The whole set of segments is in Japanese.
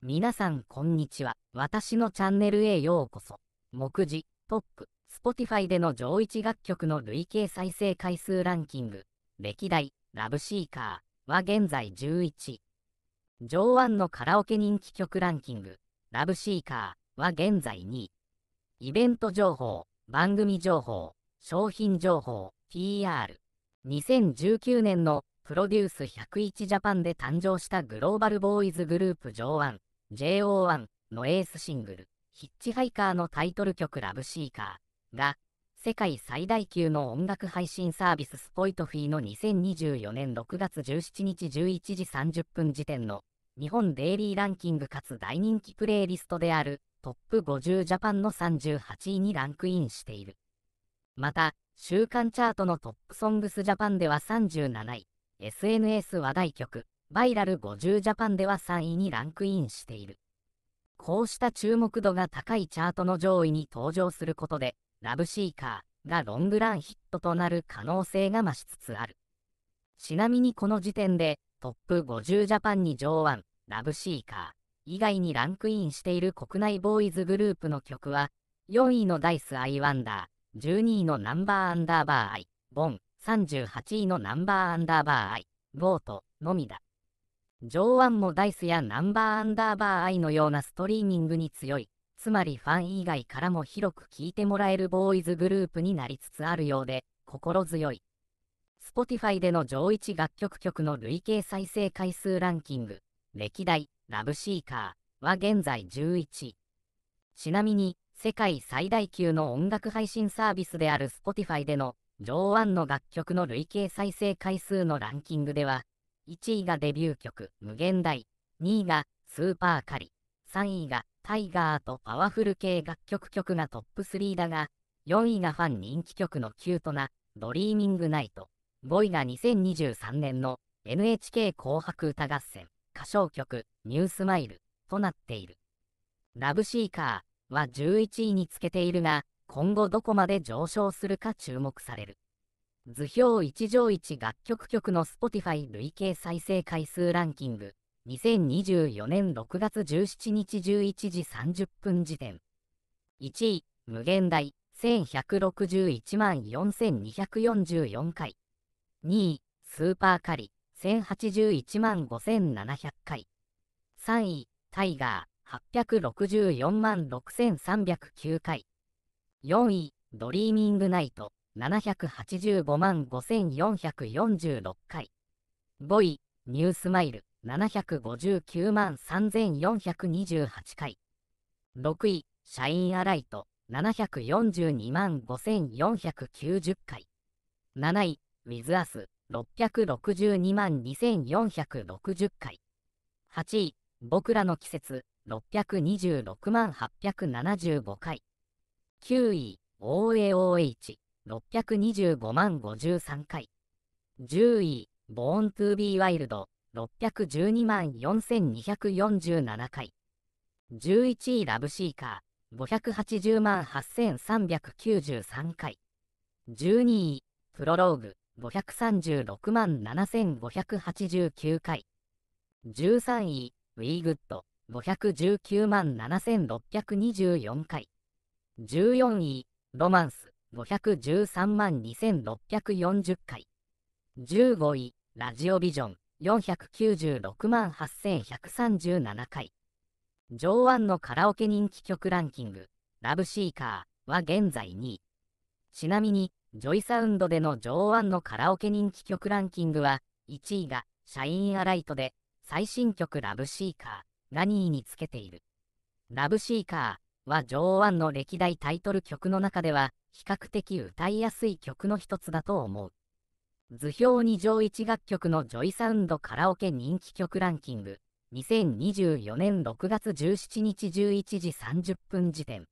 皆さんこんにちは。私のチャンネルへようこそ。目次、トップ、Spotify での上位楽曲の累計再生回数ランキング、歴代、ラブシーカーは現在11。上腕のカラオケ人気曲ランキング、ラブシーカーは現在2位。イベント情報、番組情報、商品情報、PR。2019年のプロデュース101ジャパンで誕生したグローバルボーイズグループ上腕。JO1 のエースシングル、ヒッチハイカーのタイトル曲ラブシーカーが、世界最大級の音楽配信サービススポイトフィーの2024年6月17日11時30分時点の日本デイリーランキングかつ大人気プレイリストであるトップ50ジャパンの38位にランクインしている。また、週間チャートのトップソングスジャパンでは37位、SNS 話題曲、バイラル50ジャパンでは3位にランクインしている。こうした注目度が高いチャートの上位に登場することで、ラブシーカーがロングランヒットとなる可能性が増しつつある。ちなみにこの時点で、トップ50ジャパンに上腕、ラブシーカー以外にランクインしている国内ボーイズグループの曲は、4位のダイス・アイ・ワンダー、12位のナンバー・アンダーバー・アイ、ボン、38位のナンバー・アンダーバー・アイ、ボート、のみだ。上腕もダイスやナンバーアンダーバー i のようなストリーミングに強い、つまりファン以外からも広く聴いてもらえるボーイズグループになりつつあるようで、心強い。Spotify での上位楽曲曲の累計再生回数ランキング、歴代、ラブシーカーは現在11位。ちなみに、世界最大級の音楽配信サービスである Spotify での上腕の楽曲の累計再生回数のランキングでは、1位がデビュー曲「無限大」2位が「スーパーカリ」3位が「タイガー」とパワフル系楽曲曲がトップ3だが4位がファン人気曲のキュートな「ドリーミングナイト」5位が2023年の NHK 紅白歌合戦歌唱曲「ニュースマイル」となっている「ラブシーカー」は11位につけているが今後どこまで上昇するか注目される図表1条一楽曲曲の Spotify 累計再生回数ランキング2024年6月17日11時30分時点1位無限大1161万4244回2位スーパーカリ1081万5700回3位タイガー864万6309回4位ドリーミングナイト785万5446回。5位、ニュースマイル、759万3428回。6位、シャインアライト、742万5490回。7位、ウィズアス、662万2460回。8位、僕らの季節、626万875回。9位、OAOH、625万53回。10位、ボーントゥービーワイルド、612万4247回。11位、ラブシーカー、580万8393回。12位、プロローグ、536万7589回。13位、ウィーグッド、519万7624回。14位、ロマンス、513万2640回。15位、ラジオビジョン、496万8137回。上腕のカラオケ人気曲ランキング、ラブシーカーは現在2位。ちなみに、ジョイサウンドでの上腕のカラオケ人気曲ランキングは、1位が、シャインアライトで、最新曲ラブシーカーが2位につけている。ラブシーカーは上腕の歴代タイトル曲の中では、比較的歌いやすい曲の一つだと思う。図表に上1楽曲のジョイサウンドカラオケ人気曲ランキング2024年6月17日11時30分時点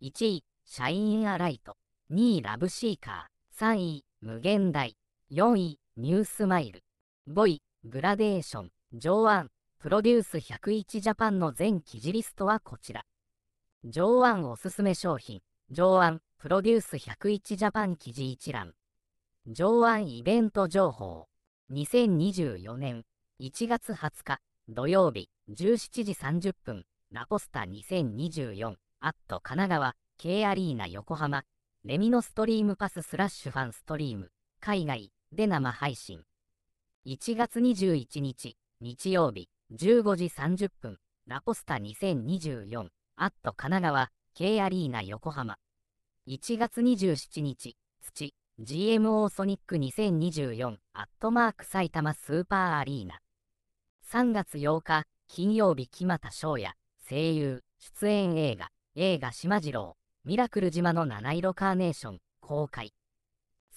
1位シャインアライト2位ラブシーカー3位無限大4位ニュースマイル5位グラデーション上腕プロデュース101ジャパンの全記事リストはこちら上腕おすすめ商品上腕プロデュース101ジャパン記事一覧上腕イベント情報2024年1月20日土曜日17時30分ラポスタ2024アット神奈川 K アリーナ横浜レミノストリームパススラッシュファンストリーム海外で生配信1月21日日曜日15時30分ラポスタ2024アット神奈川 K アリーナ横浜。1月27日、土、GMO ソニック2024、アットマーク埼玉スーパーアリーナ。3月8日、金曜日木又翔也、声優、出演映画、映画島次郎、ミラクル島の七色カーネーション、公開。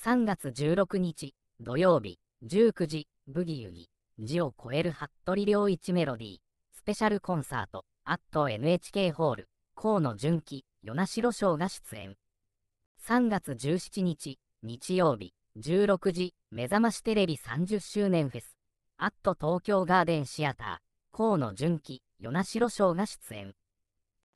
3月16日、土曜日、19時、ブギウギ、字を超える服部良一メロディー、スペシャルコンサート、アット NHK ホール。河野純喜、与那城賞が出演。3月17日、日曜日、16時、目覚ましテレビ30周年フェス、アット東京ガーデンシアター、河野純喜、与那城賞が出演。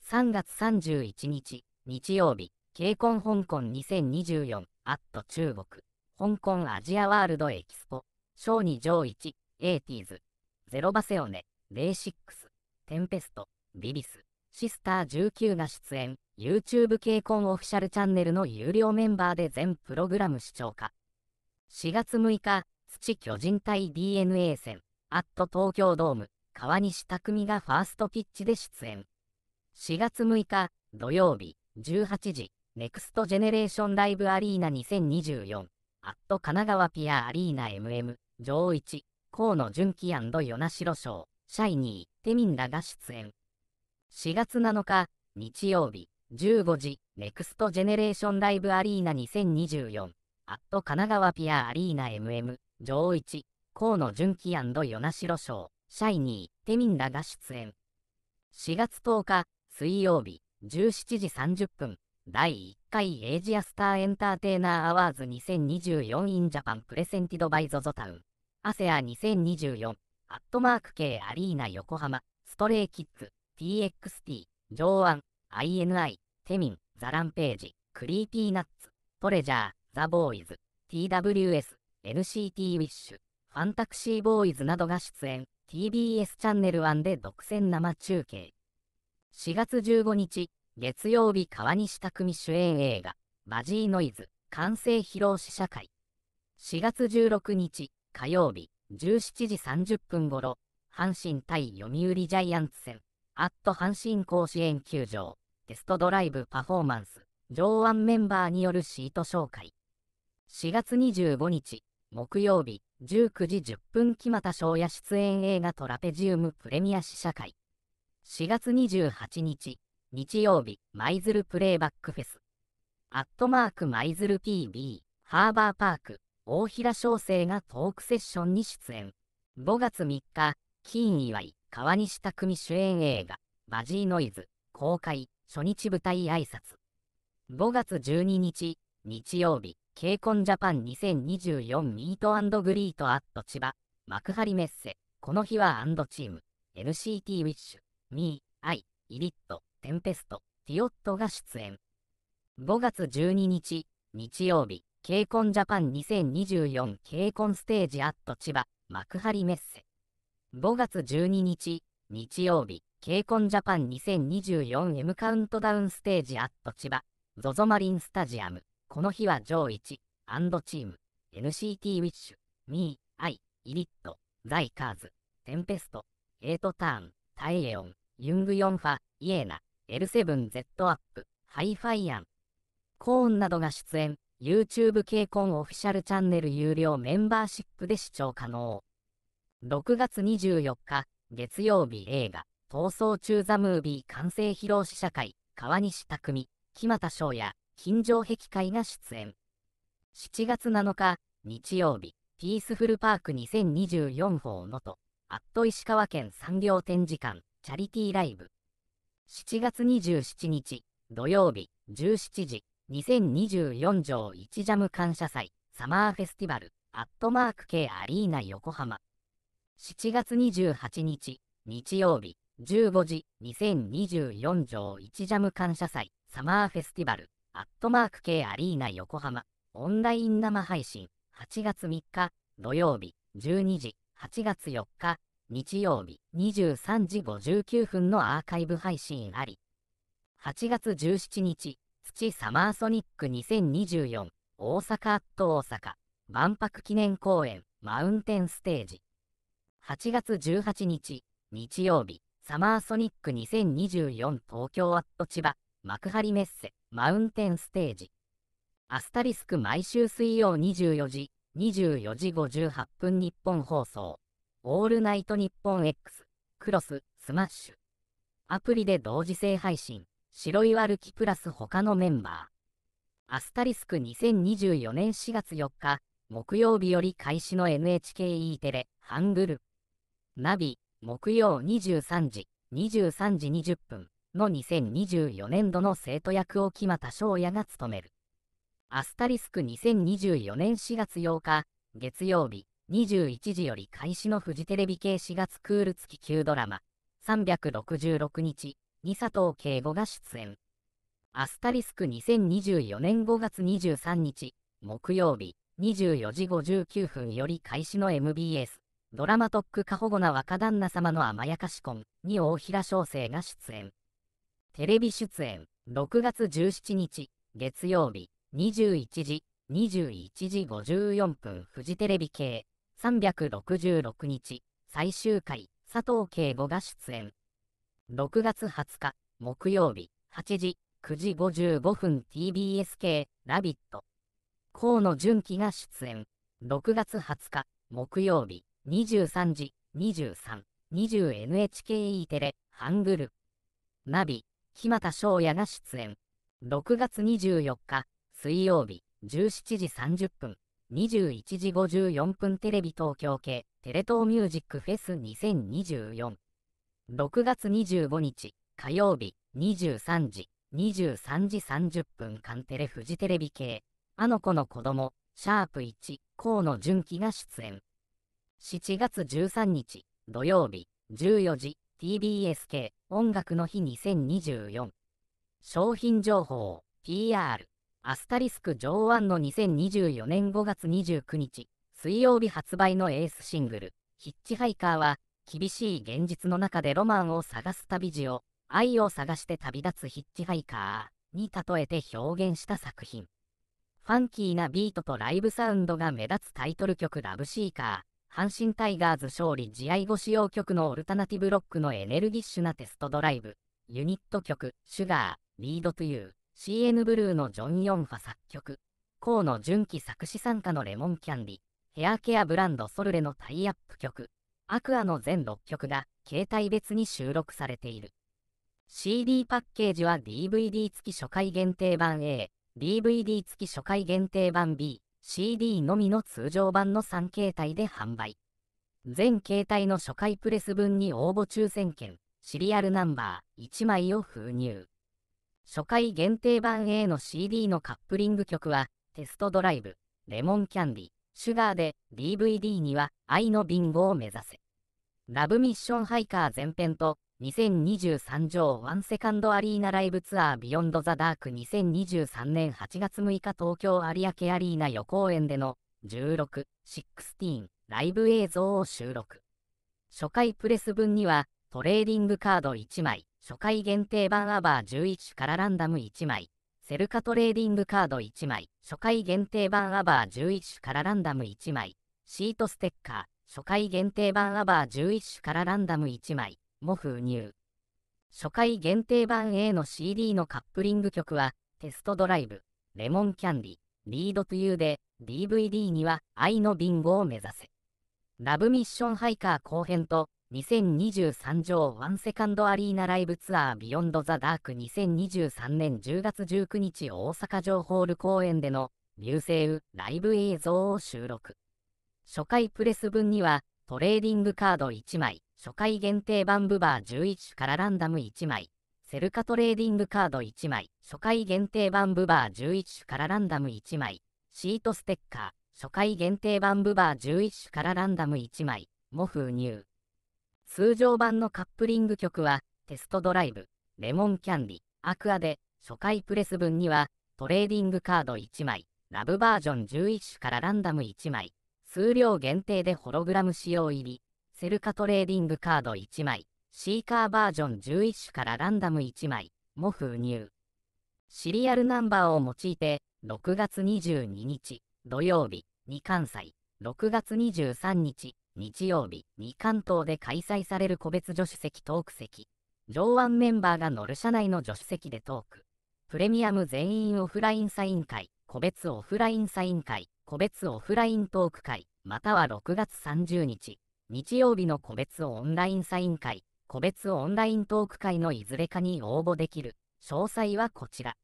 3月31日、日曜日、ケイ香港2024、アット中国、香港アジアワールドエキスポ、小2上1、エイティーズ、ゼロバセオネ、レイシックス、テンペスト、ビビス。シスター19が出演、YouTube 経婚オフィシャルチャンネルの有料メンバーで全プログラム視聴可。4月6日、土巨人対 DNA 戦、アット東京ドーム、川西匠がファーストピッチで出演。4月6日、土曜日、18時、ネクストジェネレーションライブアリーナ2024、アット神奈川ピアアリーナ MM、上一、河野純喜与那城賞、シャイニー、テミンらが出演。4月7日、日曜日、15時、ネクストジェネレーションライブアリーナ2024、アット神奈川ピアアリーナ MM、上一、河野純喜与那城賞、シャイニー、テミンらが出演。4月10日、水曜日、17時30分、第1回エイジアスターエンターテイナーアワーズ2 0 2 4インジャパンプレセンティドバイゾゾタウン、アセア2024、アットマーク系アリーナ横浜、ストレイキッズ。TXT、上腕、INI、テミン、ザランページ、クリーピーナッツ、トレジャー、ザ・ボーイズ、TWS、NCT ウィッシュ、ファンタクシーボーイズなどが出演、TBS チャンネル1で独占生中継。4月15日、月曜日川西匠主演映画、バジーノイズ、完成披露試写会。4月16日、火曜日、17時30分頃、阪神対読売ジャイアンツ戦、アット阪神甲子園球場、テストドライブパフォーマンス、上腕メンバーによるシート紹介。4月25日、木曜日、19時10分木又翔也出演映画トラペジウムプレミア試写会。4月28日、日曜日、舞鶴プレイバックフェス。アットマーク舞鶴 PB、ハーバーパーク、大平翔生がトークセッションに出演。5月3日、金祝い、川西匠主演映画、バジーノイズ、公開、初日舞台挨拶。5月12日、日曜日、ケイコンジャパン2024ミートグリートアット千葉、幕張メッセ、この日はアンドチーム、NCT ウィッシュ、ミー、アイ、イリット、テンペスト、ティオットが出演。5月12日、日曜日、ケイコンジャパン2024ケイコンステージアット千葉、幕張メッセ。5月12日、日曜日、KCON ジャパン 2024M カウントダウンステージアット千葉、ZOZO マリンスタジアム。この日は上1、チーム、NCT ウィッシュ、ミー、アイ、イリット、ザイカーズ、テンペスト、エイトターン、タイエオン、ユングヨンファ、イエーナ、L7Z アップ、ハイファイアン、コーンなどが出演、YouTube ケイコンオフィシャルチャンネル有料メンバーシップで視聴可能。6月24日、月曜日映画、逃走中ザムービー完成披露試写会、川西匠、木又翔也、金城壁会が出演。7月7日、日曜日、ピースフルパーク2024法のと、アット石川県産業展示館、チャリティーライブ。7月27日、土曜日、17時、2024条1ジャム感謝祭、サマーフェスティバル、アットマーク系アリーナ横浜。7月28日、日曜日、15時、2024条1ジャム感謝祭、サマーフェスティバル、アットマーク系アリーナ横浜、オンライン生配信、8月3日、土曜日、12時、8月4日、日曜日、23時59分のアーカイブ配信あり、8月17日、土サマーソニック2024、大阪アット大阪、万博記念公園、マウンテンステージ、8月18日、日曜日、サマーソニック2024東京アット千葉、幕張メッセ、マウンテンステージ。アスタリスク毎週水曜24時、24時58分日本放送。オールナイト日本 X、クロス、スマッシュ。アプリで同時性配信、白いるきプラス他のメンバー。アスタリスク2024年4月4日、木曜日より開始の NHKE テレ、ハングル。ナビ、木曜23時、23時20分の2024年度の生徒役を木又翔也が務める。アスタリスク2024年4月8日、月曜日、21時より開始のフジテレビ系4月クール付き級ドラマ、366日に佐藤慶吾が出演。アスタリスク2024年5月23日、木曜日、24時59分より開始の MBS、ドラマトック過保護な若旦那様の甘やかし婚に大平小生が出演。テレビ出演、6月17日、月曜日、21時、21時54分、フジテレビ系、366日、最終回、佐藤慶吾が出演。6月20日、木曜日、8時、9時55分 TBS 系、ラビット。河野純喜が出演。6月20日、木曜日、23時23、20NHKE テレ、ハングル。ナビ、木又翔也が出演。6月24日、水曜日、17時30分、21時54分テレビ東京系、テレ東ミュージックフェス2024。6月25日、火曜日、23時、23時30分間テレフジテレビ系、あの子の子供、シャープ1、河野純喜が出演。7月13日土曜日14時 TBSK 音楽の日2024商品情報 PR アスタリスク上腕の2024年5月29日水曜日発売のエースシングルヒッチハイカーは厳しい現実の中でロマンを探す旅路を愛を探して旅立つヒッチハイカーに例えて表現した作品ファンキーなビートとライブサウンドが目立つタイトル曲「ラブシーカー」阪神タイガーズ勝利試合後使用曲のオルタナティブロックのエネルギッシュなテストドライブ、ユニット曲、シュガー、リードトゥユー、CN ブルーのジョン・ヨンファ作曲、河野純喜作詞参加のレモンキャンディ、ヘアケアブランドソルレのタイアップ曲、アクアの全6曲が携帯別に収録されている。CD パッケージは DVD 付き初回限定版 A、DVD 付き初回限定版 B、CD のみの通常版の3形態で販売。全形態の初回プレス分に応募抽選券、シリアルナンバー1枚を封入。初回限定版 A の CD のカップリング曲は、テストドライブ、レモンキャンディ、シュガーで DVD には愛のビンゴを目指せ。ラブミッションハイカー前編と2023条ワンセカンドアリーナライブツアービヨンドザダーク2023年8月6日東京有明アリーナ予公演での16、16ライブ映像を収録。初回プレス分にはトレーディングカード1枚、初回限定版アバー11種からランダム1枚、セルカトレーディングカード1枚、初回限定版アバー11種からランダム1枚、シートステッカー、初回限定版アバー11種からランダム1枚、も封入。初回限定版 A の CD のカップリング曲は、テストドライブ、レモンキャンディ、リードトゥユーで、DVD には愛のビンゴを目指せ。ラブミッションハイカー後編と、2023条ワンセカンドアリーナライブツアービヨンドザダーク2023年10月19日大阪城ホール公演での流星雨ライブ映像を収録。初回プレス分にはトレーディングカード1枚、初回限定版ブバー11種からランダム1枚。セルカトレーディングカード1枚。初回限定版ブバー11種からランダム1枚。シートステッカー。初回限定版ブバー11種からランダム1枚。も封入。通常版のカップリング曲は、テストドライブ、レモンキャンディ、アクアで、初回プレス分には、トレーディングカード1枚、ラブバージョン11種からランダム1枚、数量限定でホログラム仕様入り。セルカトレーディングカード1枚、シーカーバージョン11種からランダム1枚、も封入。シリアルナンバーを用いて、6月22日、土曜日、に関西、6月23日、日曜日、に関東で開催される個別助手席トーク席。上腕メンバーが乗る車内の助手席でトーク。プレミアム全員オフラインサイン会、個別オフラインサイン会、個別オフライントーク会、または6月30日、日曜日の個別オンラインサイン会、個別オンライントーク会のいずれかに応募できる。詳細はこちら。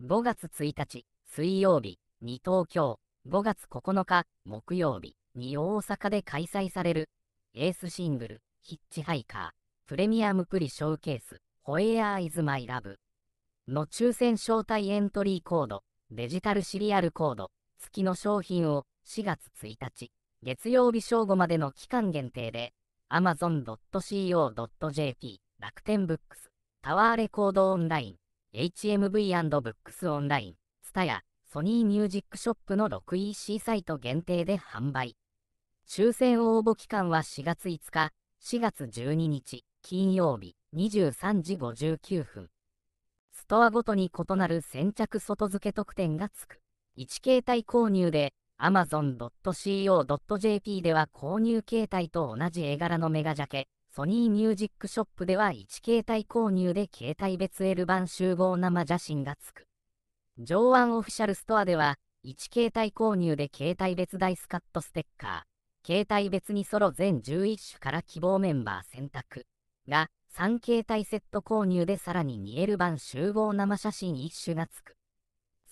5月1日、水曜日に東京、5月9日、木曜日に大阪で開催される、エースシングル、ヒッチハイカー、プレミアムプリショーケース、ホエアーイズマイラブの抽選招待エントリーコード、デジタルシリアルコード月の商品を4月1日、月曜日正午までの期間限定で、amazon.co.jp、楽天ブックス、タワーレコードオンライン、HMV& b o o k s オンライン、ツやソニーミュージックショップの 6EC サイト限定で販売。抽選応募期間は4月5日、4月12日、金曜日、23時59分。ストアごとに異なる先着外付け特典がつく。1形態購入で、amazon.co.jp では購入形態と同じ絵柄のメガジャケ、ソニーミュージックショップでは1形態購入で携帯別 L 版集合生写真が付く。上腕オフィシャルストアでは、1形態購入で携帯別ダイスカットステッカー、携帯別にソロ全11種から希望メンバー選択が、3形態セット購入でさらに 2L 版集合生写真1種が付く。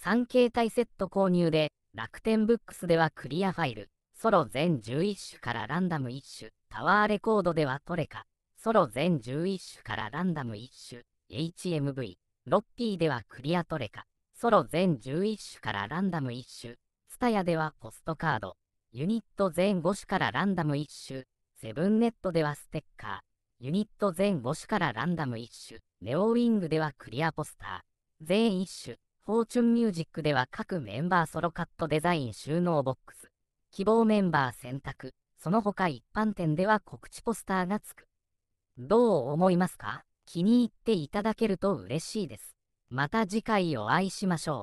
3形態セット購入で、楽天ブックスではクリアファイル、ソロ全11種からランダム1種、タワーレコードではトレカ、ソロ全11種からランダム1種、HMV、ロッピーではクリアトレカ、ソロ全11種からランダム1種、ツタヤではポストカード、ユニット全5種からランダム1種、セブンネットではステッカー、ユニット全5種からランダム1種、ネオウィングではクリアポスター、全1種、フォーチュンミュージックでは各メンバーソロカットデザイン収納ボックス、希望メンバー選択、その他一般店では告知ポスターがつく。どう思いますか気に入っていただけると嬉しいです。また次回お会いしましょう。